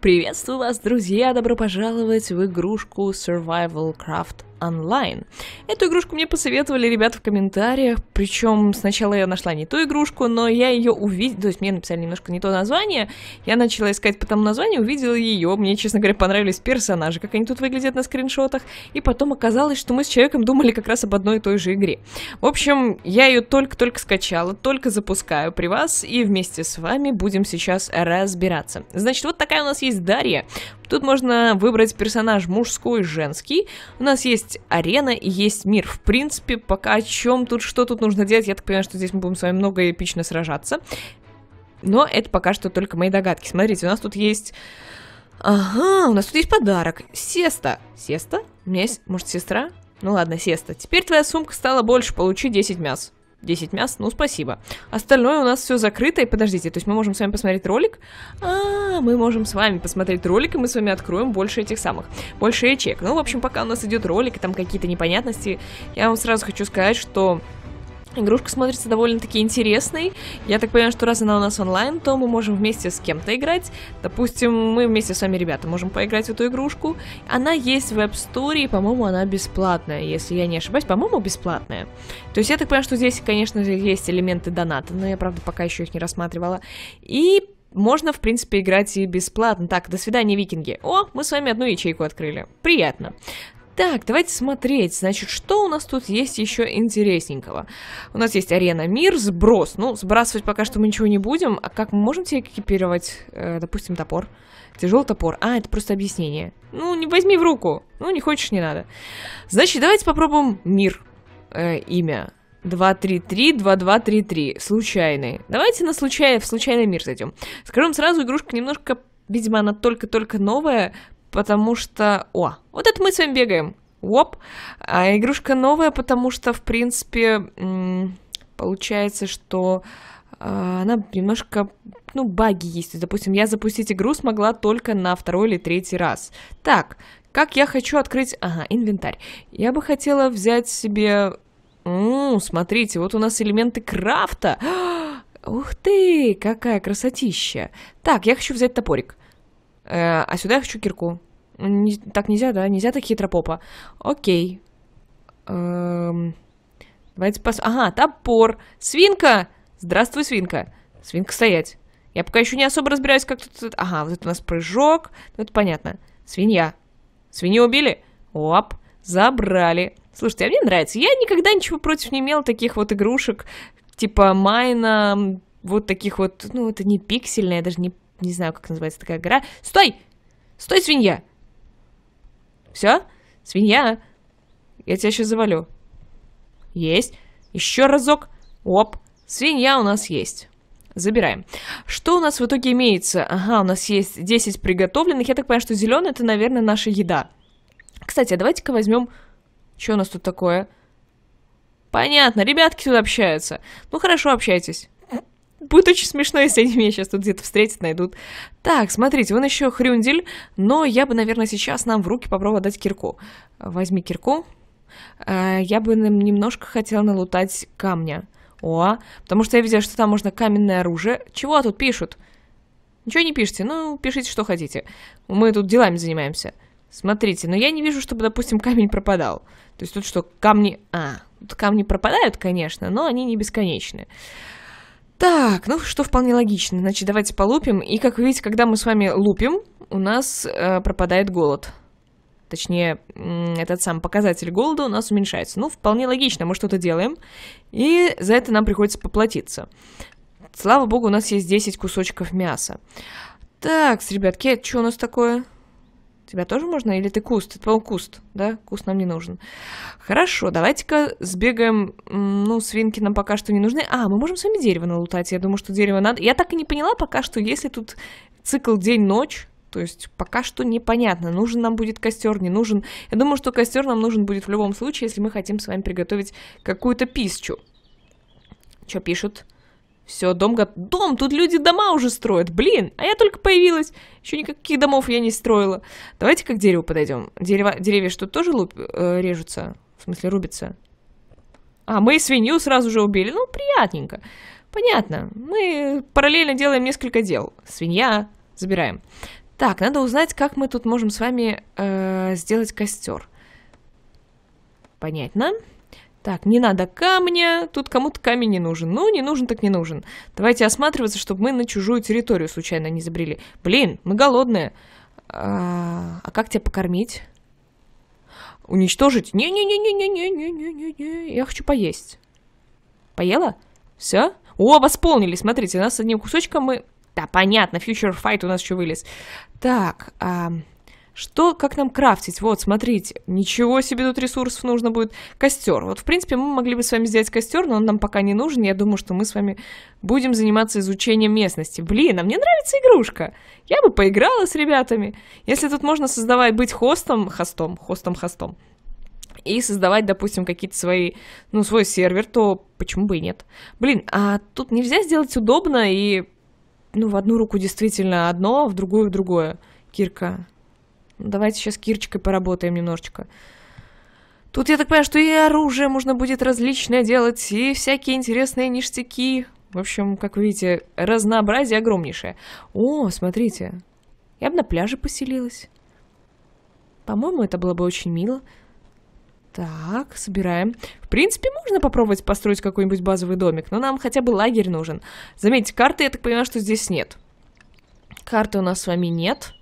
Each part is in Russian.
Приветствую вас, друзья! Добро пожаловать в игрушку Survival Craft онлайн. Эту игрушку мне посоветовали ребята в комментариях, причем сначала я нашла не ту игрушку, но я ее увидела, то есть мне написали немножко не то название, я начала искать по тому названию, увидела ее, мне, честно говоря, понравились персонажи, как они тут выглядят на скриншотах, и потом оказалось, что мы с человеком думали как раз об одной и той же игре. В общем, я ее только-только скачала, только запускаю при вас, и вместе с вами будем сейчас разбираться. Значит, вот такая у нас есть Дарья. Тут можно выбрать персонаж мужской, женский. У нас есть есть арена и есть мир. В принципе, пока о чем тут, что тут нужно делать, я так понимаю, что здесь мы будем с вами много эпично сражаться. Но это пока что только мои догадки. Смотрите, у нас тут есть... Ага, у нас тут есть подарок. Сеста. Сеста? У меня есть, может, сестра? Ну ладно, сеста. Теперь твоя сумка стала больше, получи 10 мяс. 10 мяс, ну спасибо. Остальное у нас все закрыто. И подождите, то есть мы можем с вами посмотреть ролик? А, мы можем с вами посмотреть ролик, и мы с вами откроем больше этих самых, больше ячеек. Ну, в общем, пока у нас идет ролик, и там какие-то непонятности, я вам сразу хочу сказать, что Игрушка смотрится довольно-таки интересной. Я так понимаю, что раз она у нас онлайн, то мы можем вместе с кем-то играть. Допустим, мы вместе с вами, ребята, можем поиграть в эту игрушку. Она есть в App Store, и, по-моему, она бесплатная, если я не ошибаюсь. По-моему, бесплатная. То есть я так понимаю, что здесь, конечно же, есть элементы доната, но я, правда, пока еще их не рассматривала. И можно, в принципе, играть и бесплатно. Так, до свидания, викинги. О, мы с вами одну ячейку открыли. Приятно. Так, давайте смотреть. Значит, что у нас тут есть еще интересненького? У нас есть арена мир, сброс. Ну, сбрасывать пока что мы ничего не будем. А как мы можем тебе экипировать, э, допустим, топор? Тяжелый топор. А, это просто объяснение. Ну, не возьми в руку. Ну, не хочешь, не надо. Значит, давайте попробуем мир. Э, имя. 2-3-3-2-2-3-3. Случайный. Давайте на случай, в случайный мир зайдем. Скажем сразу, игрушка немножко Видимо, она только-только новая, потому что... О, вот это мы с вами бегаем. Оп. А игрушка новая, потому что, в принципе, получается, что а, она немножко, ну, баги есть. Допустим, я запустить игру смогла только на второй или третий раз. Так, как я хочу открыть... Ага, инвентарь. Я бы хотела взять себе... м смотрите, вот у нас элементы крафта. Ух ты, какая красотища. Так, я хочу взять топорик. Э, а сюда я хочу кирку. Не, так нельзя, да? Нельзя так хитропопа. Окей. Эм, давайте пос... Ага, топор. Свинка! Здравствуй, свинка. Свинка, стоять. Я пока еще не особо разбираюсь, как тут... Ага, вот это у нас прыжок. Ну, это понятно. Свинья. Свинью убили? Оп. Забрали. Слушайте, а мне нравится. Я никогда ничего против не имела таких вот игрушек, типа Майна, вот таких вот... Ну, это не пиксельное, даже не не знаю, как называется такая гора. Стой! Стой, свинья! Все? Свинья, я тебя сейчас завалю. Есть. Еще разок. Оп. Свинья у нас есть. Забираем. Что у нас в итоге имеется? Ага, у нас есть 10 приготовленных. Я так понимаю, что зеленый это, наверное, наша еда. Кстати, а давайте-ка возьмем... Что у нас тут такое? Понятно, ребятки тут общаются. Ну хорошо, общайтесь будет очень смешно, если они меня сейчас тут где-то встретят, найдут. Так, смотрите, он еще хрюндель, но я бы, наверное, сейчас нам в руки попробовала дать кирку. Возьми кирку. Э, я бы немножко хотела налутать камня. О, потому что я видела, что там можно каменное оружие. Чего тут пишут? Ничего не пишите, ну, пишите, что хотите. Мы тут делами занимаемся. Смотрите, но я не вижу, чтобы, допустим, камень пропадал. То есть тут что, камни... А, тут камни пропадают, конечно, но они не бесконечны. Так, ну что вполне логично. Значит, давайте полупим. И как вы видите, когда мы с вами лупим, у нас э, пропадает голод. Точнее, этот сам показатель голода у нас уменьшается. Ну, вполне логично, мы что-то делаем. И за это нам приходится поплатиться. Слава богу, у нас есть 10 кусочков мяса. Так, ребятки, это а что у нас такое? Тебя тоже можно? Или ты куст? Это, по-моему, куст, да? Куст нам не нужен. Хорошо, давайте-ка сбегаем. Ну, свинки нам пока что не нужны. А, мы можем с вами дерево налутать. Я думаю, что дерево надо... Я так и не поняла пока что, если тут цикл день-ночь, то есть пока что непонятно, нужен нам будет костер, не нужен. Я думаю, что костер нам нужен будет в любом случае, если мы хотим с вами приготовить какую-то пищу. Что пишут? Все, дом гот... Дом! Тут люди дома уже строят! Блин! А я только появилась! Еще никаких домов я не строила. Давайте как к дереву подойдем. дерево, Деревья что, тоже луп... э, режутся? В смысле, рубятся? А, мы свинью сразу же убили. Ну, приятненько. Понятно. Мы параллельно делаем несколько дел. Свинья. Забираем. Так, надо узнать, как мы тут можем с вами э, сделать костер. Понятно. Понятно. Так, не надо камня, тут кому-то камень не нужен. Ну, не нужен, так не нужен. Давайте осматриваться, чтобы мы на чужую территорию случайно не забрели. Блин, мы голодные. А, а как тебя покормить? Уничтожить? Не-не-не-не-не-не-не-не-не. Я хочу поесть. Поела? Все? О, восполнили, смотрите, у нас с одним кусочком мы... Да, понятно, Future Fight у нас еще вылез. Так, а... Что, как нам крафтить? Вот, смотрите, ничего себе тут ресурсов нужно будет. Костер. Вот, в принципе, мы могли бы с вами сделать костер, но он нам пока не нужен. Я думаю, что мы с вами будем заниматься изучением местности. Блин, а мне нравится игрушка. Я бы поиграла с ребятами. Если тут можно создавать, быть хостом, хостом, хостом, хостом, и создавать, допустим, какие-то свои, ну, свой сервер, то почему бы и нет? Блин, а тут нельзя сделать удобно и, ну, в одну руку действительно одно, а в другую другое. Кирка, Давайте сейчас кирчикой поработаем немножечко. Тут, я так понимаю, что и оружие можно будет различное делать, и всякие интересные ништяки. В общем, как вы видите, разнообразие огромнейшее. О, смотрите, я бы на пляже поселилась. По-моему, это было бы очень мило. Так, собираем. В принципе, можно попробовать построить какой-нибудь базовый домик, но нам хотя бы лагерь нужен. Заметьте, карты, я так понимаю, что здесь нет. Карты у нас с вами нет.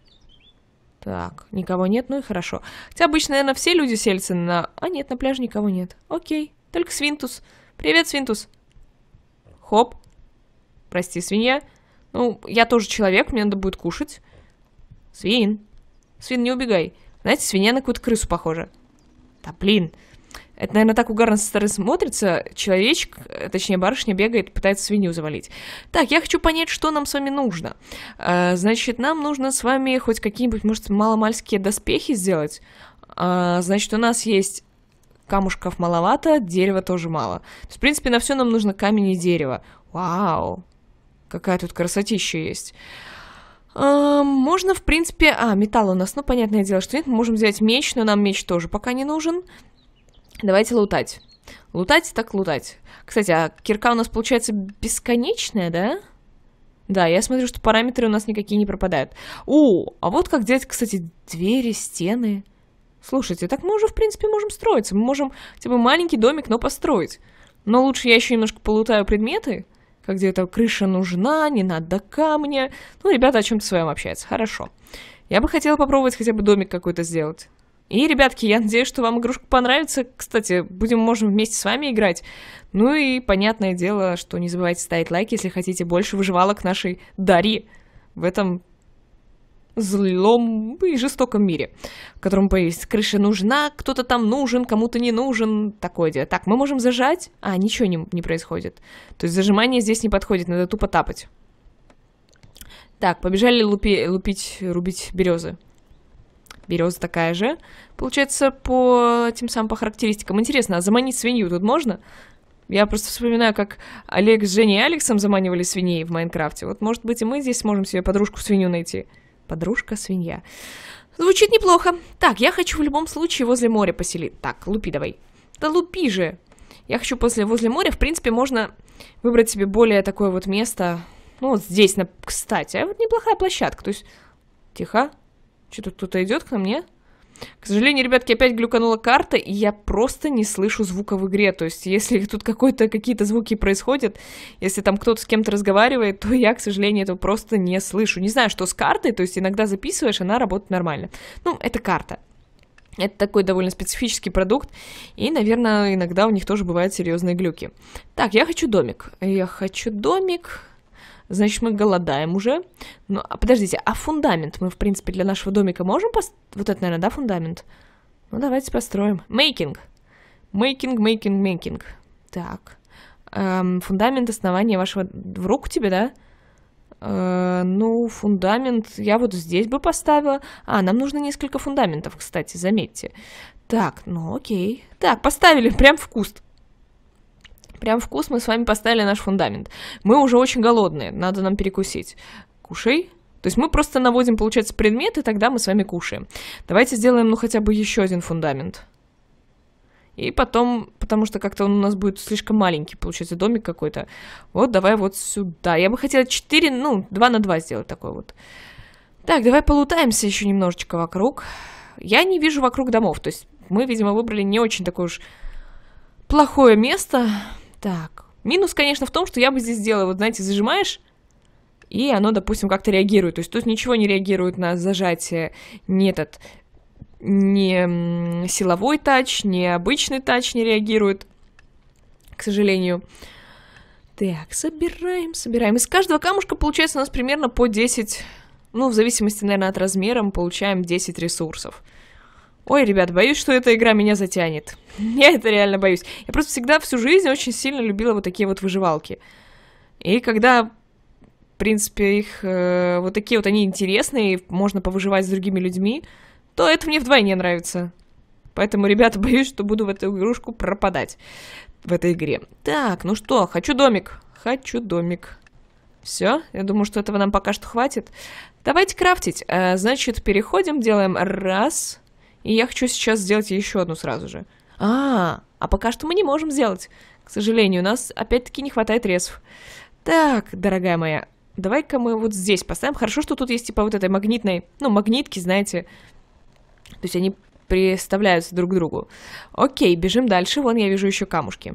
Так, никого нет, ну и хорошо. Хотя обычно, наверное, все люди селятся на... А нет, на пляже никого нет. Окей, только Свинтус. Привет, Свинтус. Хоп. Прости, свинья. Ну, я тоже человек, мне надо будет кушать. Свин. Свин, не убегай. Знаете, свинья на какую-то крысу похожа. Да блин. Это, наверное, так угарно со стороны смотрится. Человечек, э, точнее, барышня бегает, пытается свинью завалить. Так, я хочу понять, что нам с вами нужно. А, значит, нам нужно с вами хоть какие-нибудь, может, маломальские доспехи сделать. А, значит, у нас есть камушков маловато, дерева тоже мало. То есть, в принципе, на все нам нужно камень и дерево. Вау! Какая тут красотища есть. А, можно, в принципе... А, металл у нас, ну, понятное дело, что нет. Мы можем взять меч, но нам меч тоже пока не нужен. Давайте лутать. Лутать так лутать. Кстати, а кирка у нас получается бесконечная, да? Да, я смотрю, что параметры у нас никакие не пропадают. О, а вот как делать, кстати, двери, стены. Слушайте, так мы уже, в принципе, можем строиться. Мы можем, типа, маленький домик, но построить. Но лучше я еще немножко полутаю предметы, как где-то крыша нужна, не надо камня. Ну, ребята о чем-то своем общаются. Хорошо. Я бы хотела попробовать хотя бы домик какой-то сделать. И, ребятки, я надеюсь, что вам игрушка понравится. Кстати, будем, можем вместе с вами играть. Ну и понятное дело, что не забывайте ставить лайк, если хотите больше выживалок нашей Дари в этом злом и жестоком мире, в котором появилась крыша нужна, кто-то там нужен, кому-то не нужен, такое дело. Так, мы можем зажать, а ничего не, не происходит. То есть зажимание здесь не подходит, надо тупо тапать. Так, побежали лупи, лупить, рубить березы береза такая же. Получается, по тем самым по характеристикам. Интересно, а заманить свинью тут можно? Я просто вспоминаю, как Олег с Женей и Алексом заманивали свиней в Майнкрафте. Вот, может быть, и мы здесь сможем себе подружку-свинью найти. Подружка-свинья. Звучит неплохо. Так, я хочу в любом случае возле моря поселить. Так, лупи давай. Да лупи же. Я хочу после возле моря, в принципе, можно выбрать себе более такое вот место. Ну, вот здесь, на... кстати, а вот неплохая площадка. То есть, тихо. Что-то кто-то идет к нам, нет? К сожалению, ребятки, опять глюканула карта, и я просто не слышу звука в игре. То есть, если тут какие-то звуки происходят, если там кто-то с кем-то разговаривает, то я, к сожалению, этого просто не слышу. Не знаю, что с картой, то есть иногда записываешь, она работает нормально. Ну, это карта. Это такой довольно специфический продукт, и, наверное, иногда у них тоже бывают серьезные глюки. Так, я хочу домик. Я хочу домик значит, мы голодаем уже. Ну, а подождите, а фундамент мы, в принципе, для нашего домика можем построить? Вот это, наверное, да, фундамент? Ну, давайте построим. Мейкинг. Мейкинг, мейкинг, мейкинг. Так. Эм, фундамент основания вашего... В руку тебе, да? Э, ну, фундамент я вот здесь бы поставила. А, нам нужно несколько фундаментов, кстати, заметьте. Так, ну окей. Так, поставили прям в куст. Прям вкус мы с вами поставили наш фундамент. Мы уже очень голодные, надо нам перекусить. Кушай. То есть мы просто наводим, получается, предмет, и тогда мы с вами кушаем. Давайте сделаем, ну, хотя бы еще один фундамент. И потом, потому что как-то он у нас будет слишком маленький, получается, домик какой-то. Вот, давай вот сюда. Я бы хотела 4, ну, 2 на 2 сделать такой вот. Так, давай полутаемся еще немножечко вокруг. Я не вижу вокруг домов, то есть мы, видимо, выбрали не очень такое уж плохое место. Так. Минус, конечно, в том, что я бы здесь сделала, вот знаете, зажимаешь, и оно, допустим, как-то реагирует. То есть тут ничего не реагирует на зажатие, не этот, не силовой тач, не обычный тач не реагирует, к сожалению. Так, собираем, собираем. Из каждого камушка получается у нас примерно по 10, ну, в зависимости, наверное, от размера, мы получаем 10 ресурсов. Ой, ребят, боюсь, что эта игра меня затянет. Я это реально боюсь. Я просто всегда всю жизнь очень сильно любила вот такие вот выживалки. И когда, в принципе, их э, вот такие вот они интересные, можно повыживать с другими людьми, то это мне вдвойне нравится. Поэтому, ребята, боюсь, что буду в эту игрушку пропадать. В этой игре. Так, ну что, хочу домик. Хочу домик. Все, я думаю, что этого нам пока что хватит. Давайте крафтить. Э, значит, переходим, делаем раз... И я хочу сейчас сделать еще одну сразу же. А, а пока что мы не можем сделать. К сожалению, у нас опять-таки не хватает резв. Так, дорогая моя, давай-ка мы вот здесь поставим. Хорошо, что тут есть типа вот этой магнитной, ну, магнитки, знаете. То есть они приставляются друг к другу. Окей, бежим дальше. Вон я вижу еще камушки.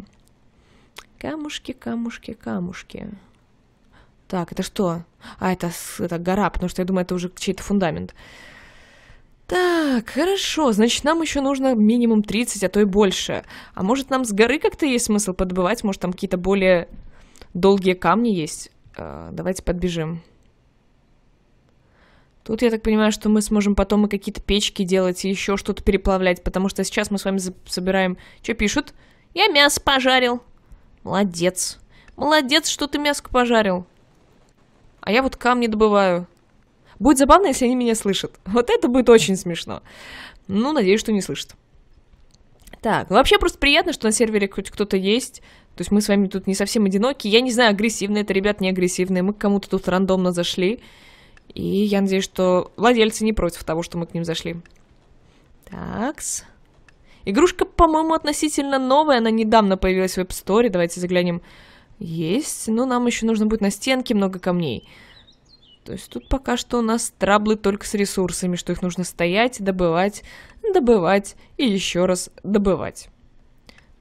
Камушки, камушки, камушки. Так, это что? А, это, это гора, потому что я думаю, это уже чей-то фундамент. Фундамент. Так, хорошо, значит, нам еще нужно минимум 30, а то и больше. А может, нам с горы как-то есть смысл подбывать? Может, там какие-то более долгие камни есть? Э, давайте подбежим. Тут, я так понимаю, что мы сможем потом и какие-то печки делать, и еще что-то переплавлять, потому что сейчас мы с вами собираем... Что пишут? Я мясо пожарил. Молодец. Молодец, что ты мяско пожарил. А я вот камни добываю. Будет забавно, если они меня слышат. Вот это будет очень смешно. Ну, надеюсь, что не слышат. Так, ну вообще просто приятно, что на сервере хоть кто-то есть. То есть мы с вами тут не совсем одиноки. Я не знаю, агрессивные это ребята, не агрессивные. Мы к кому-то тут рандомно зашли. И я надеюсь, что владельцы не против того, что мы к ним зашли. Такс. Игрушка, по-моему, относительно новая. Она недавно появилась в App Store. Давайте заглянем. Есть. Но ну, нам еще нужно будет на стенке много камней. То есть тут пока что у нас траблы только с ресурсами, что их нужно стоять, добывать, добывать и еще раз добывать.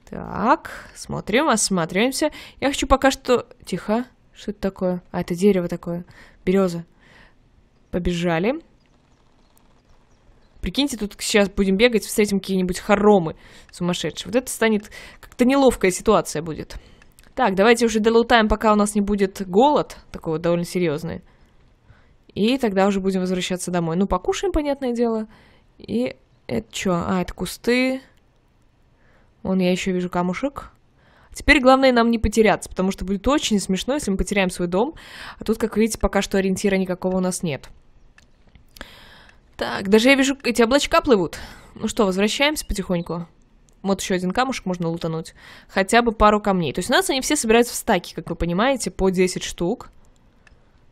Так, смотрим, осматриваемся. Я хочу пока что... Тихо. Что это такое? А, это дерево такое. Береза. Побежали. Прикиньте, тут сейчас будем бегать, встретим какие-нибудь хоромы сумасшедшие. Вот это станет... Как-то неловкая ситуация будет. Так, давайте уже долутаем, пока у нас не будет голод. Такой вот довольно серьезный. И тогда уже будем возвращаться домой. Ну, покушаем, понятное дело. И это что? А, это кусты. Вон я еще вижу камушек. Теперь главное нам не потеряться, потому что будет очень смешно, если мы потеряем свой дом. А тут, как видите, пока что ориентира никакого у нас нет. Так, даже я вижу, эти облачка плывут. Ну что, возвращаемся потихоньку. Вот еще один камушек можно лутануть. Хотя бы пару камней. То есть у нас они все собираются в стаки, как вы понимаете, по 10 штук.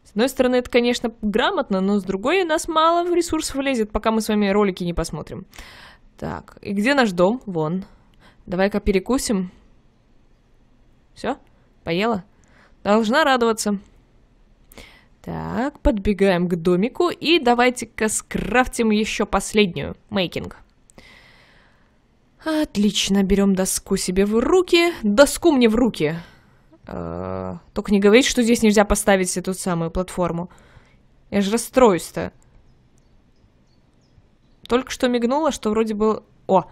С одной стороны, это, конечно, грамотно, но с другой, у нас мало ресурсов влезет, пока мы с вами ролики не посмотрим. Так, и где наш дом? Вон. Давай-ка перекусим. Все? Поела? Должна радоваться. Так, подбегаем к домику и давайте-ка скрафтим еще последнюю. Мейкинг. Отлично, берем доску себе в руки. Доску мне в руки. Э, только не говорите, что здесь нельзя поставить эту самую платформу. Я же расстроюсь-то. Только что мигнуло, что вроде бы... О,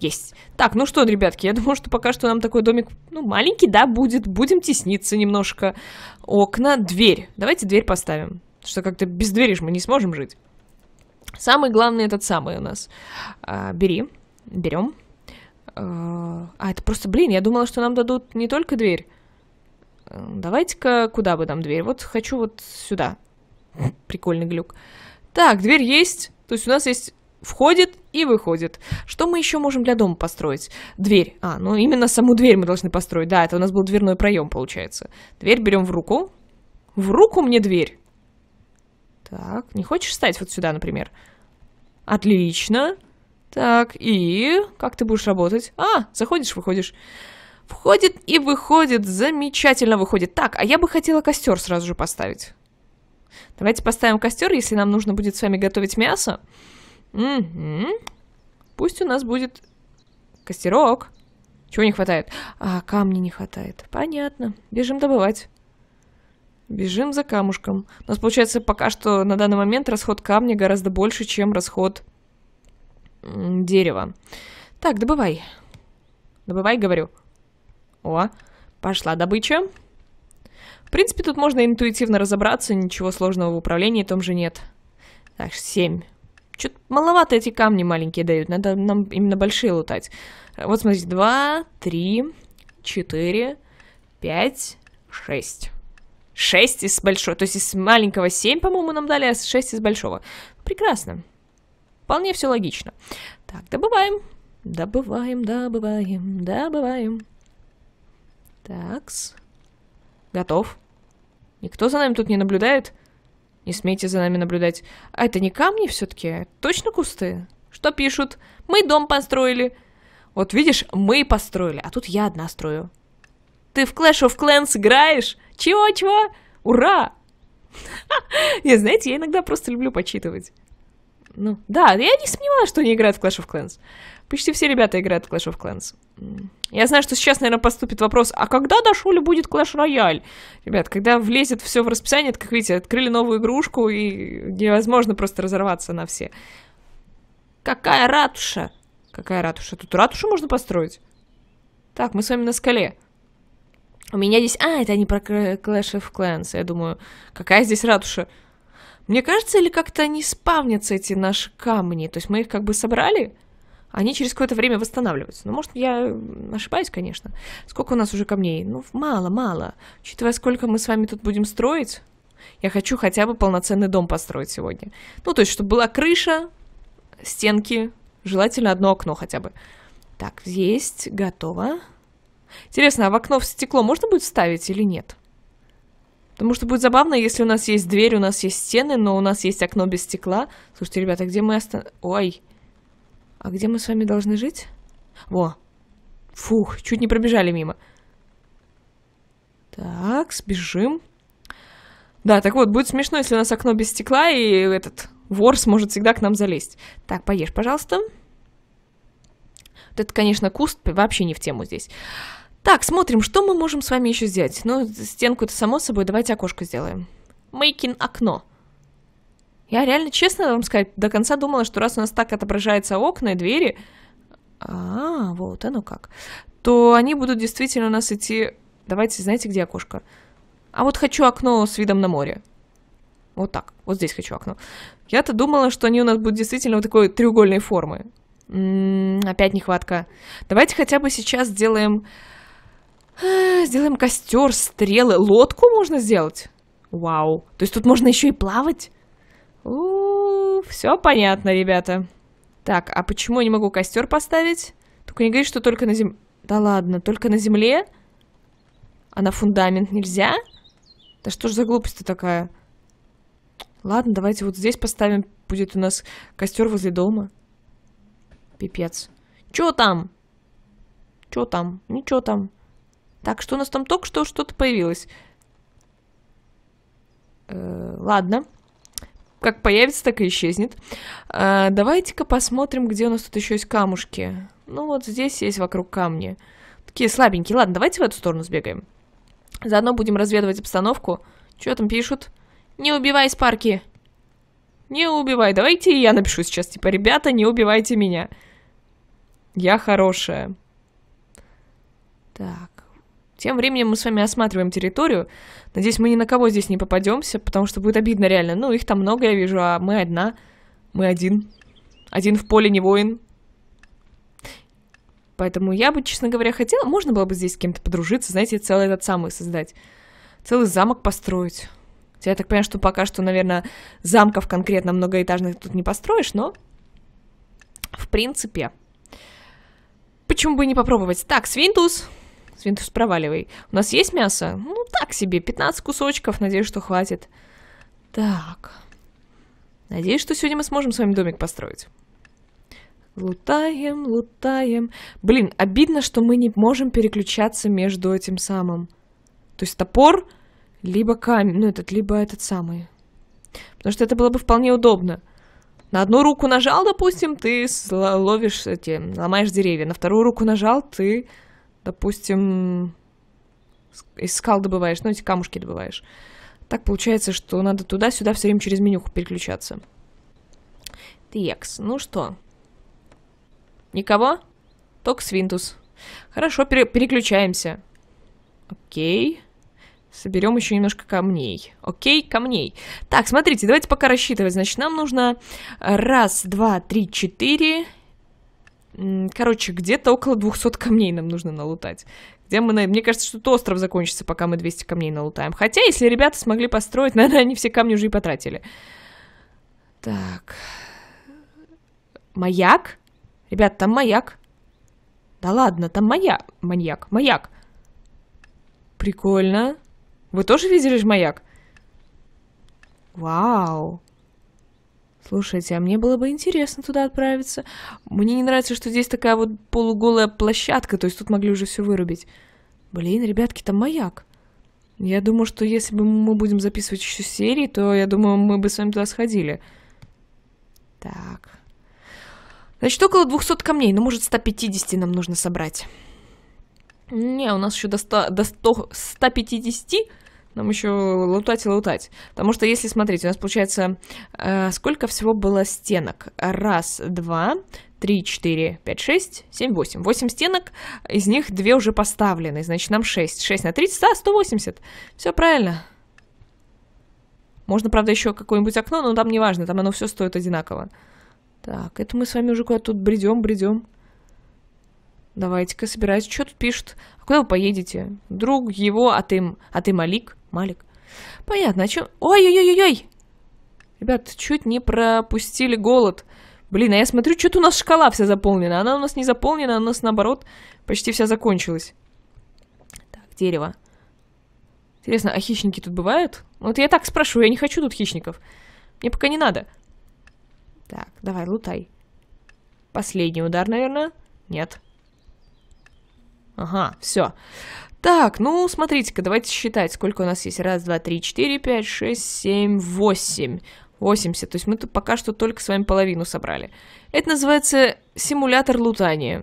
есть. Так, ну что, ребятки, я думаю, что пока что нам такой домик, ну, маленький, да, будет. Будем тесниться немножко. Окна, дверь. Давайте дверь поставим. Что как-то без двери же мы не сможем жить. Самый главный этот самый у нас. А, бери. Берем. Э, а, это просто, блин, я думала, что нам дадут не только дверь, «Эм, давайте-ка, куда бы там дверь? Вот хочу вот сюда. Прикольный глюк. Так, дверь есть. То есть у нас есть входит и выходит. Что мы еще можем для дома построить? Дверь. А, ну именно саму дверь мы должны построить. Да, это у нас был дверной проем, получается. Дверь берем в руку. В руку мне дверь. Так, не хочешь встать вот сюда, например? Отлично. Так, и как ты будешь работать? А, заходишь, выходишь. Входит и выходит, замечательно выходит. Так, а я бы хотела костер сразу же поставить. Давайте поставим костер, если нам нужно будет с вами готовить мясо. Угу. Пусть у нас будет костерок. Чего не хватает? А, камня не хватает. Понятно. Бежим добывать. Бежим за камушком. У нас получается пока что на данный момент расход камня гораздо больше, чем расход дерева. Так, добывай. Добывай, говорю. О, пошла добыча. В принципе, тут можно интуитивно разобраться, ничего сложного в управлении том же нет. Так, семь. Чуть маловато эти камни маленькие дают, надо нам именно большие лутать. Вот смотрите, два, три, четыре, пять, шесть, шесть из большого, то есть из маленького семь, по-моему, нам дали, а шесть из большого. Прекрасно. Вполне все логично. Так, добываем. Добываем, добываем, добываем. Такс. Готов. Никто за нами тут не наблюдает? Не смейте за нами наблюдать. А это не камни все-таки? А точно кусты? Что пишут? Мы дом построили. Вот видишь, мы построили, а тут я одна строю. Ты в Clash of Clans играешь? Чего-чего? Ура! Я, знаете, я иногда просто люблю почитывать. Ну, да, я не сомневалась, что они играют в Clash of Clans. Почти все ребята играют в Clash of Clans. Я знаю, что сейчас, наверное, поступит вопрос, а когда до Шули будет Clash Royale? Ребят, когда влезет все в расписание, это, как видите, открыли новую игрушку, и невозможно просто разорваться на все. Какая ратуша? Какая ратуша? Тут ратушу можно построить? Так, мы с вами на скале. У меня здесь... А, это они про Clash of Clans. Я думаю, какая здесь ратуша? Мне кажется, или как-то не спавнятся эти наши камни? То есть мы их как бы собрали они через какое-то время восстанавливаются. Но, ну, может, я ошибаюсь, конечно. Сколько у нас уже камней? Ну, мало, мало. Учитывая, сколько мы с вами тут будем строить, я хочу хотя бы полноценный дом построить сегодня. Ну, то есть, чтобы была крыша, стенки, желательно одно окно хотя бы. Так, есть, готово. Интересно, а в окно в стекло можно будет вставить или нет? Потому что будет забавно, если у нас есть дверь, у нас есть стены, но у нас есть окно без стекла. Слушайте, ребята, где мы остановимся? Ой, а где мы с вами должны жить? Во! Фух, чуть не пробежали мимо. Так, сбежим. Да, так вот, будет смешно, если у нас окно без стекла, и этот вор сможет всегда к нам залезть. Так, поешь, пожалуйста. Вот это, конечно, куст вообще не в тему здесь. Так, смотрим, что мы можем с вами еще сделать. Ну, стенку это само собой, давайте окошко сделаем. Мейкин окно. Я реально, честно вам сказать, до конца думала, что раз у нас так отображаются окна и двери, а, вот оно как, то они будут действительно у нас идти... Давайте, знаете, где окошко? А вот хочу окно с видом на море. Вот так, вот здесь хочу окно. Я-то думала, что они у нас будут действительно вот такой треугольной формы. М м-м, -м, опять нехватка. Давайте хотя бы сейчас сделаем... Э, сделаем костер, стрелы, лодку можно сделать? Вау. То есть тут можно еще и плавать? У, все понятно, ребята. Так, а почему я не могу костер поставить? Только не говори, что только на земле. Да ладно, только на земле? А на фундамент нельзя? Да что ж за глупость-то такая? Ладно, давайте вот здесь поставим. Будет у нас костер возле дома. Пипец. Чё там? Чё там? Ничего там. Так, что у нас там только что что-то появилось? Э -э ладно как появится, так и исчезнет. А, Давайте-ка посмотрим, где у нас тут еще есть камушки. Ну вот здесь есть вокруг камни. Такие слабенькие. Ладно, давайте в эту сторону сбегаем. Заодно будем разведывать обстановку. Что там пишут? Не убивай спарки. Не убивай. Давайте я напишу сейчас, типа, ребята, не убивайте меня. Я хорошая. Так. Тем временем мы с вами осматриваем территорию. Надеюсь, мы ни на кого здесь не попадемся, потому что будет обидно реально. Ну, их там много, я вижу, а мы одна. Мы один. Один в поле не воин. Поэтому я бы, честно говоря, хотела... Можно было бы здесь с кем-то подружиться, знаете, целый этот самый создать. Целый замок построить. Я так понимаю, что пока что, наверное, замков конкретно многоэтажных тут не построишь, но... В принципе... Почему бы не попробовать? Так, Свинтус... Свинтус, проваливай. У нас есть мясо? Ну, так себе, 15 кусочков, надеюсь, что хватит. Так. Надеюсь, что сегодня мы сможем с вами домик построить. Лутаем, лутаем. Блин, обидно, что мы не можем переключаться между этим самым. То есть топор, либо камень, ну этот, либо этот самый. Потому что это было бы вполне удобно. На одну руку нажал, допустим, ты ловишь эти, ломаешь деревья. На вторую руку нажал, ты допустим, из скал добываешь, ну, эти камушки добываешь. Так получается, что надо туда-сюда все время через менюху переключаться. Текс, ну что? Никого? Только Свинтус. Хорошо, пере переключаемся. Окей. Соберем еще немножко камней. Окей, камней. Так, смотрите, давайте пока рассчитывать. Значит, нам нужно раз, два, три, четыре, Короче, где-то около 200 камней нам нужно налутать. Где мы, мне кажется, что тут остров закончится, пока мы 200 камней налутаем. Хотя, если ребята смогли построить, наверное, они все камни уже и потратили. Так. Маяк? Ребят, там маяк. Да ладно, там маяк. Маньяк, маяк. Прикольно. Вы тоже видели же маяк? Вау. Слушайте, а мне было бы интересно туда отправиться. Мне не нравится, что здесь такая вот полуголая площадка, то есть тут могли уже все вырубить. Блин, ребятки, там маяк. Я думаю, что если бы мы будем записывать еще серии, то, я думаю, мы бы с вами туда сходили. Так. Значит, около 200 камней, ну, может, 150 нам нужно собрать. Не, у нас еще до, 100, до 100, 150 нам еще лутать и лутать. Потому что если смотреть, у нас получается, э, сколько всего было стенок? Раз, два, три, четыре, пять, шесть, семь, восемь. Восемь стенок, из них две уже поставлены, значит нам шесть. Шесть на 30, а, сто восемьдесят. Все правильно. Можно, правда, еще какое-нибудь окно, но там не важно, там оно все стоит одинаково. Так, это мы с вами уже куда-то тут бредем, бредем. Давайте-ка собираюсь. Что тут пишут? А куда вы поедете? Друг его, а ты, а ты Малик? Малик. Понятно, а чем... Ой-ой-ой-ой! Ребят, чуть не пропустили голод. Блин, а я смотрю, что-то у нас шкала вся заполнена. Она у нас не заполнена, она у нас, наоборот, почти вся закончилась. Так, дерево. Интересно, а хищники тут бывают? Вот я так спрошу, я не хочу тут хищников. Мне пока не надо. Так, давай, лутай. Последний удар, наверное? Нет. Ага, все. Так, ну, смотрите-ка, давайте считать, сколько у нас есть. Раз, два, три, четыре, пять, шесть, семь, восемь. 80, то есть мы тут пока что только с вами половину собрали. Это называется симулятор лутания.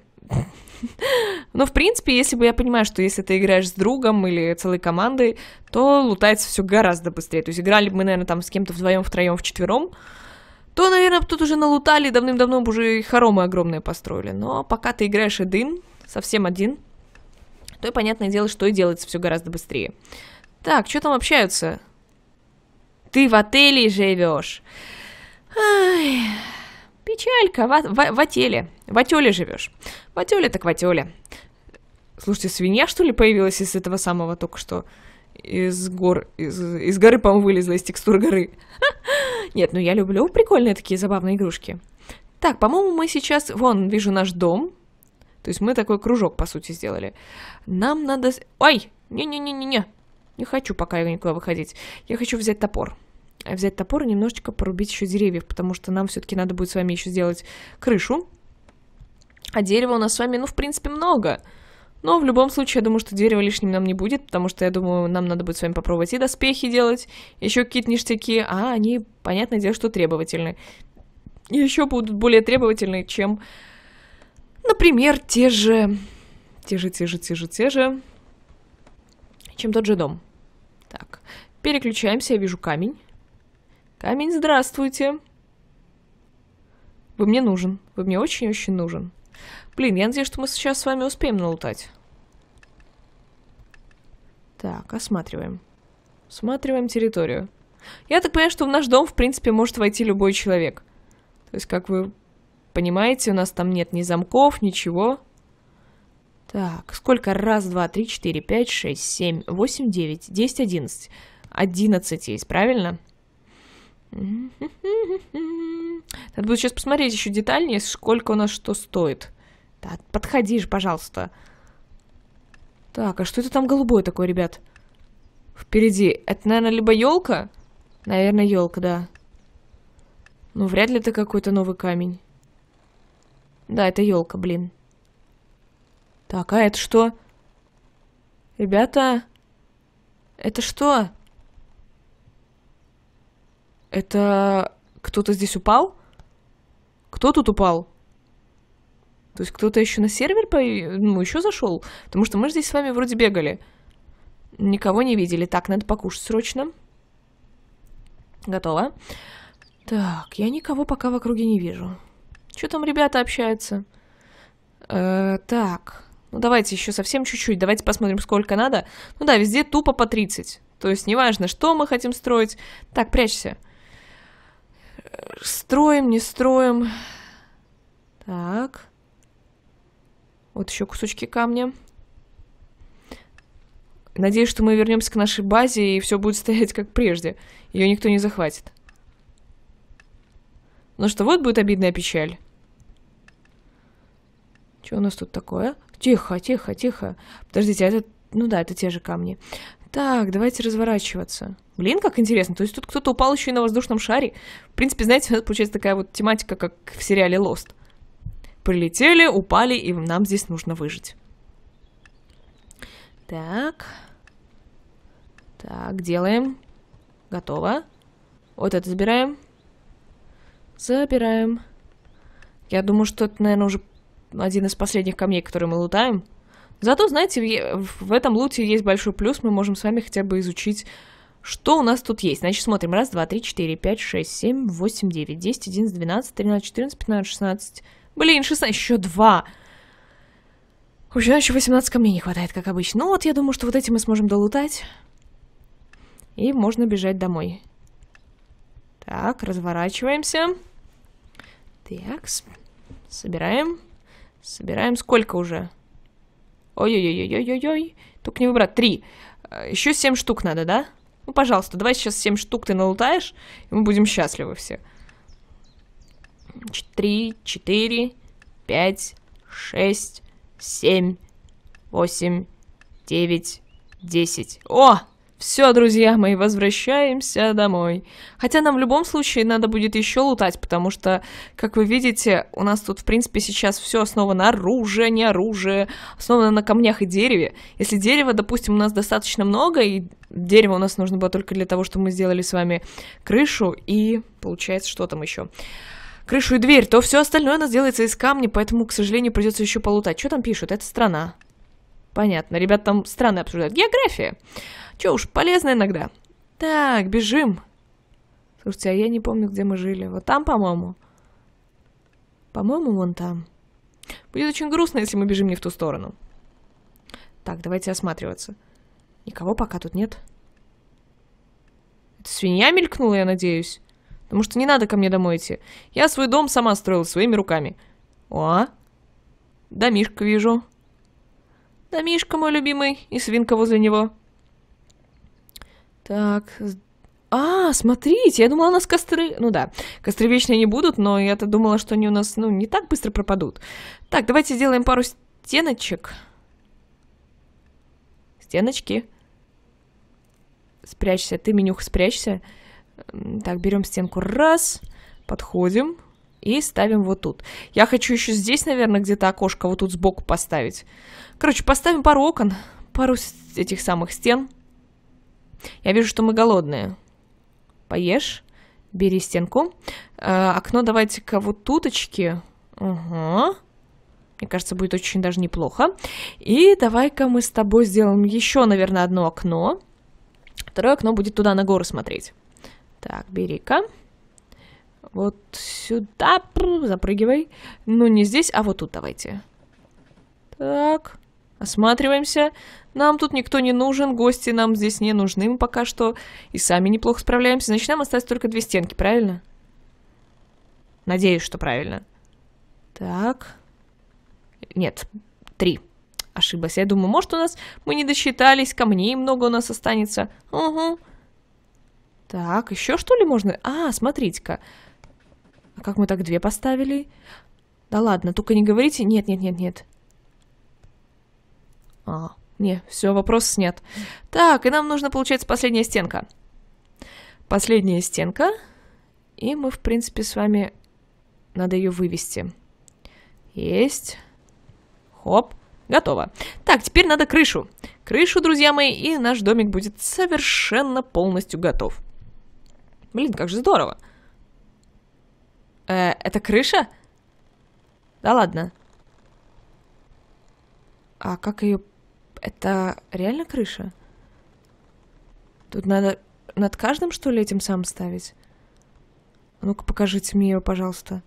Но, в принципе, если бы я понимаю, что если ты играешь с другом или целой командой, то лутается все гораздо быстрее. То есть играли бы мы, наверное, там с кем-то вдвоем, втроем, вчетвером, то, наверное, тут уже налутали, давным-давно бы уже хоромы огромные построили. Но пока ты играешь один, совсем один, то, понятное дело, что и делается все гораздо быстрее. Так, что там общаются? Ты в отеле живешь. Ай, печалька, в, в, в отеле. В отеле живешь. В отеле так в отеле. Слушайте, свинья, что ли, появилась из этого самого только что? Из гор... Из, из горы, по-моему, вылезла, из текстур горы. Нет, ну я люблю прикольные такие забавные игрушки. Так, по-моему, мы сейчас... Вон, вижу наш дом. То есть мы такой кружок, по сути, сделали. Нам надо... Ой! Не-не-не-не-не! Не хочу пока я никуда выходить. Я хочу взять топор. А взять топор и немножечко порубить еще деревьев, потому что нам все-таки надо будет с вами еще сделать крышу. А дерева у нас с вами, ну, в принципе, много. Но в любом случае, я думаю, что дерево лишним нам не будет, потому что, я думаю, нам надо будет с вами попробовать и доспехи делать, еще какие-то ништяки, а они, понятное дело, что требовательны. И еще будут более требовательны, чем Например, те же... Те же, те же, те же, те же... Чем тот же дом. Так, переключаемся, я вижу камень. Камень, здравствуйте. Вы мне нужен. Вы мне очень-очень нужен. Блин, я надеюсь, что мы сейчас с вами успеем налутать. Так, осматриваем. Осматриваем территорию. Я так понимаю, что в наш дом, в принципе, может войти любой человек. То есть, как вы Понимаете, у нас там нет ни замков, ничего. Так, сколько? Раз, два, три, четыре, пять, шесть, семь, восемь, девять, десять, одиннадцать. Одиннадцать есть, правильно? Надо будет сейчас посмотреть еще детальнее, сколько у нас что стоит. Так, подходи же, пожалуйста. Так, а что это там голубое такое, ребят? Впереди. Это, наверное, либо елка? Наверное, елка, да. Ну, вряд ли это какой-то новый камень. Да, это елка, блин. Так, а это что? Ребята, это что? Это кто-то здесь упал? Кто тут упал? То есть кто-то еще на сервер по... ну, еще зашел? Потому что мы же здесь с вами вроде бегали. Никого не видели. Так, надо покушать срочно. Готово. Так, я никого пока в округе не вижу. Что там ребята общаются? Э, так, ну давайте еще совсем чуть-чуть, давайте посмотрим, сколько надо. Ну да, везде тупо по 30. То есть неважно, что мы хотим строить. Так, прячься. Строим, не строим. Так. Вот еще кусочки камня. Надеюсь, что мы вернемся к нашей базе, и все будет стоять как прежде. Ее никто не захватит. Ну что, вот будет обидная печаль. Что у нас тут такое? Тихо, тихо, тихо. Подождите, а это... Ну да, это те же камни. Так, давайте разворачиваться. Блин, как интересно. То есть тут кто-то упал еще и на воздушном шаре. В принципе, знаете, у нас получается такая вот тематика, как в сериале Lost. Прилетели, упали, и нам здесь нужно выжить. Так. Так, делаем. Готово. Вот это забираем. Забираем. Я думаю, что это, наверное, уже один из последних камней, которые мы лутаем. Зато, знаете, в этом луте есть большой плюс. Мы можем с вами хотя бы изучить, что у нас тут есть. Значит, смотрим. Раз, два, три, четыре, пять, шесть, семь, восемь, девять, десять, одиннадцать, двенадцать, тринадцать, четырнадцать, пятнадцать, шестнадцать. Блин, шестнадцать, еще два. Вообще, еще 18 камней не хватает, как обычно. Ну вот, я думаю, что вот эти мы сможем долутать. И можно бежать домой. Так, разворачиваемся. Так, собираем. Собираем. Сколько уже? Ой-ой-ой-ой-ой-ой. Только не выбрать. Три. Э, Еще семь штук надо, да? Ну, пожалуйста, давай сейчас семь штук ты налутаешь, и мы будем счастливы все. Три, четыре, пять, шесть, семь, восемь, девять, десять. О! Все, друзья мои, возвращаемся домой. Хотя нам в любом случае надо будет еще лутать, потому что, как вы видите, у нас тут, в принципе, сейчас все основано оружие, не оружие, основано на камнях и дереве. Если дерева, допустим, у нас достаточно много, и дерево у нас нужно было только для того, чтобы мы сделали с вами крышу и, получается, что там еще? крышу и дверь, то все остальное у нас делается из камня, поэтому, к сожалению, придется еще полутать. Что там пишут? Это страна. Понятно, ребят там странно обсуждают. География. Че уж, полезно иногда. Так, бежим. Слушайте, а я не помню, где мы жили. Вот там, по-моему. По-моему, вон там. Будет очень грустно, если мы бежим не в ту сторону. Так, давайте осматриваться. Никого пока тут нет. Это свинья мелькнула, я надеюсь. Потому что не надо ко мне домой идти. Я свой дом сама строила своими руками. О, домишко вижу. Домишка мой любимый и свинка возле него. Так. А, смотрите, я думала, у нас костры... Ну да, костры вечные не будут, но я-то думала, что они у нас, ну, не так быстро пропадут. Так, давайте сделаем пару стеночек. Стеночки. Спрячься, ты, менюх, спрячься. Так, берем стенку раз, подходим, и ставим вот тут. Я хочу еще здесь, наверное, где-то окошко вот тут сбоку поставить. Короче, поставим пару окон, пару этих самых стен. Я вижу, что мы голодные. Поешь, бери стенку. Э, окно давайте-ка вот туточки. Угу. Мне кажется, будет очень даже неплохо. И давай-ка мы с тобой сделаем еще, наверное, одно окно. Второе окно будет туда на гору смотреть. Так, бери-ка. Вот сюда запрыгивай. Ну, не здесь, а вот тут давайте. Так, осматриваемся. Нам тут никто не нужен, гости нам здесь не нужны мы пока что. И сами неплохо справляемся. Значит, нам осталось только две стенки, правильно? Надеюсь, что правильно. Так. Нет, три. Ошиблась. Я думаю, может, у нас... Мы не досчитались, камней много у нас останется. Угу. Так, еще что ли можно? А, смотрите-ка. А как мы так две поставили? Да ладно, только не говорите. Нет, нет, нет, нет. А, не, все, вопрос снят. Так, и нам нужно, получается, последняя стенка. Последняя стенка. И мы, в принципе, с вами... Надо ее вывести. Есть. Хоп. Готово. Так, теперь надо крышу. Крышу, друзья мои, и наш домик будет совершенно полностью готов. Блин, как же здорово. Э, это крыша? Да ладно. А как ее... Это реально крыша? Тут надо над каждым, что ли, этим сам ставить? ну-ка, покажите мне ее, пожалуйста.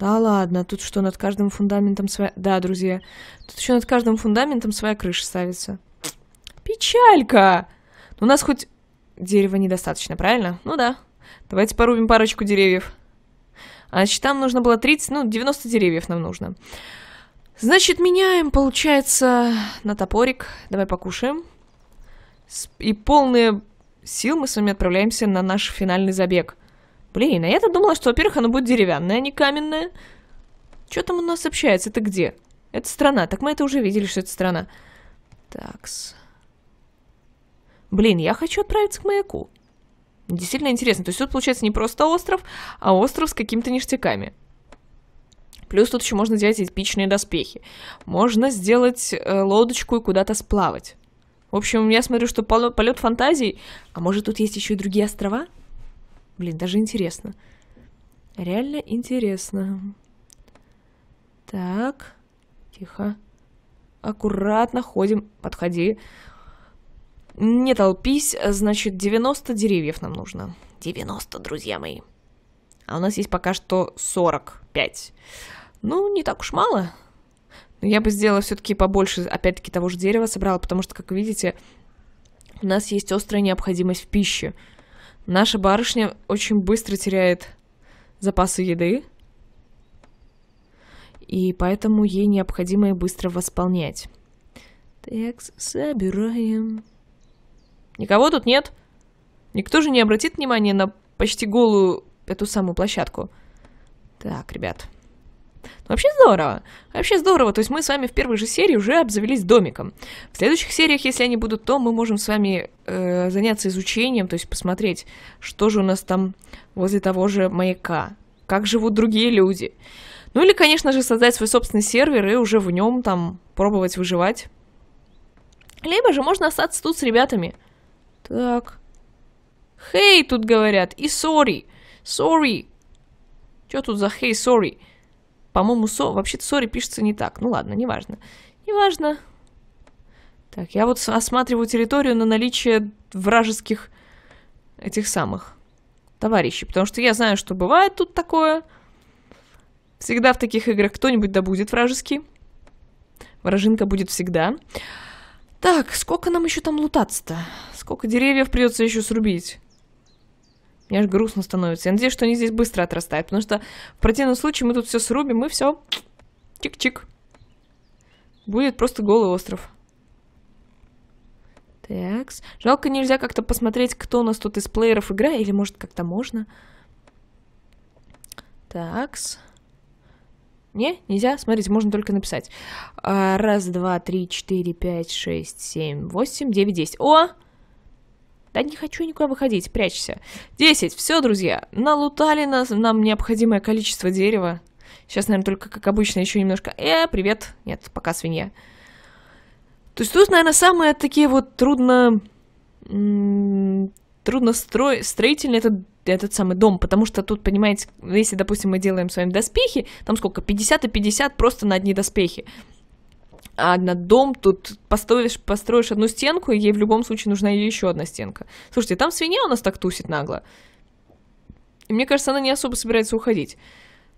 Да ладно, тут что, над каждым фундаментом своя... Да, друзья, тут еще над каждым фундаментом своя крыша ставится. Печалька! Ну, у нас хоть дерева недостаточно, правильно? Ну да, Давайте порубим парочку деревьев. А значит, там нужно было 30, ну, 90 деревьев нам нужно. Значит, меняем, получается, на топорик. Давай покушаем. И полные сил мы с вами отправляемся на наш финальный забег. Блин, а я-то думала, что, во-первых, оно будет деревянное, а не каменное. Что там у нас общается? Это где? Это страна. Так мы это уже видели, что это страна. Такс. Блин, я хочу отправиться к маяку. Действительно интересно. То есть тут получается не просто остров, а остров с какими-то ништяками. Плюс тут еще можно взять эпичные доспехи. Можно сделать э, лодочку и куда-то сплавать. В общем, я смотрю, что полет фантазий. А может, тут есть еще и другие острова? Блин, даже интересно. Реально интересно. Так, тихо. Аккуратно ходим. Подходи. Не толпись, значит, 90 деревьев нам нужно. 90, друзья мои. А у нас есть пока что 45. Ну, не так уж мало. Но я бы сделала все-таки побольше, опять-таки, того же дерева собрала, потому что, как видите, у нас есть острая необходимость в пище. Наша барышня очень быстро теряет запасы еды, и поэтому ей необходимо и быстро восполнять. Так, собираем. Никого тут нет. Никто же не обратит внимания на почти голую эту самую площадку. Так, ребят. Вообще здорово. Вообще здорово. То есть мы с вами в первой же серии уже обзавелись домиком. В следующих сериях, если они будут, то мы можем с вами э, заняться изучением, то есть посмотреть, что же у нас там возле того же маяка, как живут другие люди. Ну или, конечно же, создать свой собственный сервер и уже в нем там пробовать выживать. Либо же можно остаться тут с ребятами. Так. Хей, тут говорят. И сори, сори. Чё тут за хей, сори? По-моему, со... вообще-то sorry пишется не так. Ну ладно, неважно. Неважно. Так, я вот осматриваю территорию на наличие вражеских этих самых товарищей. Потому что я знаю, что бывает тут такое. Всегда в таких играх кто-нибудь добудет вражеский. Вражинка будет всегда. Всегда. Так, сколько нам еще там лутаться-то? Сколько деревьев придется еще срубить? Мне аж грустно становится. Я надеюсь, что они здесь быстро отрастают, потому что в противном случае мы тут все срубим и все. Чик-чик. Будет просто голый остров. Так, -с. жалко нельзя как-то посмотреть, кто у нас тут из плееров играет, или может как-то можно. Такс. Не, нельзя. Смотрите, можно только написать. А, раз, два, три, четыре, пять, шесть, семь, восемь, девять, десять. О! Да не хочу никуда выходить, прячься. Десять. Все, друзья, налутали нас, нам необходимое количество дерева. Сейчас, наверное, только, как обычно, еще немножко... Э, привет. Нет, пока свинья. То есть тут, наверное, самые такие вот трудно трудностроительный этот, этот самый дом, потому что тут, понимаете, если, допустим, мы делаем с вами доспехи, там сколько, 50 и 50 просто на одни доспехи. А на дом тут построишь, построишь одну стенку, и ей в любом случае нужна еще одна стенка. Слушайте, там свинья у нас так тусит нагло. И мне кажется, она не особо собирается уходить.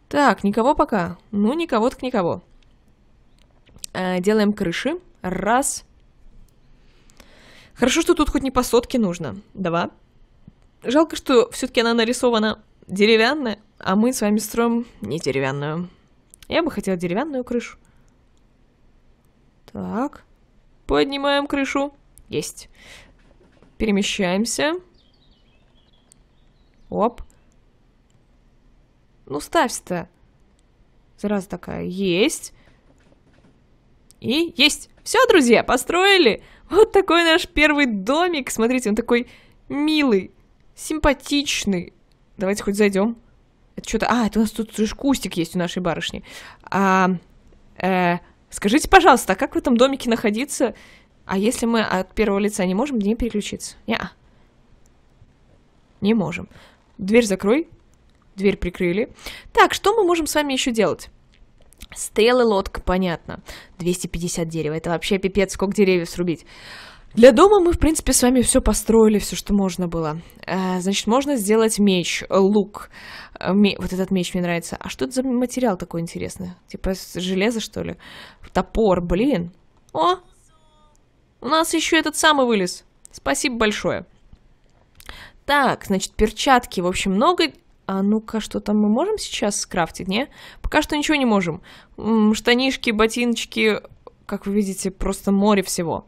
Так, никого пока. Ну, никого то к никого. Э, делаем крыши. Раз, Хорошо, что тут хоть не по сотке нужно. Два. Жалко, что все-таки она нарисована деревянная, а мы с вами строим не деревянную. Я бы хотела деревянную крышу. Так. Поднимаем крышу. Есть. Перемещаемся. Оп. Ну, ставься-то. Зараза такая. Есть. И есть. Все, друзья, построили. Вот такой наш первый домик. Смотрите, он такой милый, симпатичный. Давайте хоть зайдем. Это что-то... А, это у нас тут же кустик есть у нашей барышни. А, э, скажите, пожалуйста, а как в этом домике находиться? А если мы от первого лица не можем, не переключиться? Не, не можем. Дверь закрой. Дверь прикрыли. Так, что мы можем с вами еще делать? Стрелы, лодка, понятно. 250 дерева, это вообще пипец, сколько деревьев срубить. Для дома мы, в принципе, с вами все построили, все, что можно было. Э, значит, можно сделать меч, лук. Э, ме... Вот этот меч мне нравится. А что это за материал такой интересный? Типа железо, что ли? Топор, блин. О! У нас еще этот самый вылез. Спасибо большое. Так, значит, перчатки. В общем, много а ну-ка, что там мы можем сейчас скрафтить, не? Пока что ничего не можем. Штанишки, ботиночки, как вы видите, просто море всего.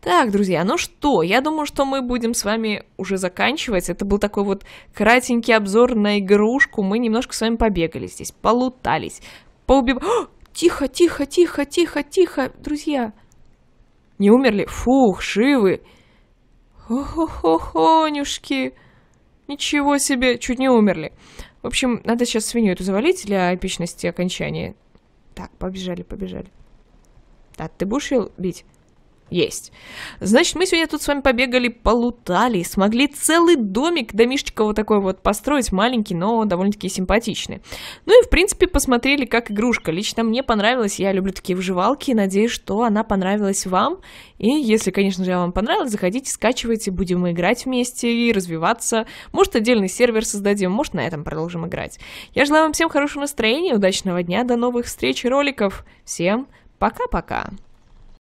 Так, друзья, ну что, я думаю, что мы будем с вами уже заканчивать. Это был такой вот кратенький обзор на игрушку. Мы немножко с вами побегали здесь, полутались, поубив... О! Тихо, тихо, тихо, тихо, тихо, друзья. Не умерли? Фух, живы. Хо-хо-хо-хонюшки. -хо Ничего себе, чуть не умерли. В общем, надо сейчас свинью эту завалить для эпичности окончания. Так, побежали, побежали. Да, ты будешь ее бить? Есть. Значит, мы сегодня тут с вами побегали, полутали, смогли целый домик, домишечка вот такой вот построить, маленький, но довольно-таки симпатичный. Ну и, в принципе, посмотрели, как игрушка. Лично мне понравилась, я люблю такие вживалки, надеюсь, что она понравилась вам. И если, конечно же, вам понравилась, заходите, скачивайте, будем играть вместе и развиваться. Может, отдельный сервер создадим, может, на этом продолжим играть. Я желаю вам всем хорошего настроения, удачного дня, до новых встреч и роликов. Всем пока-пока!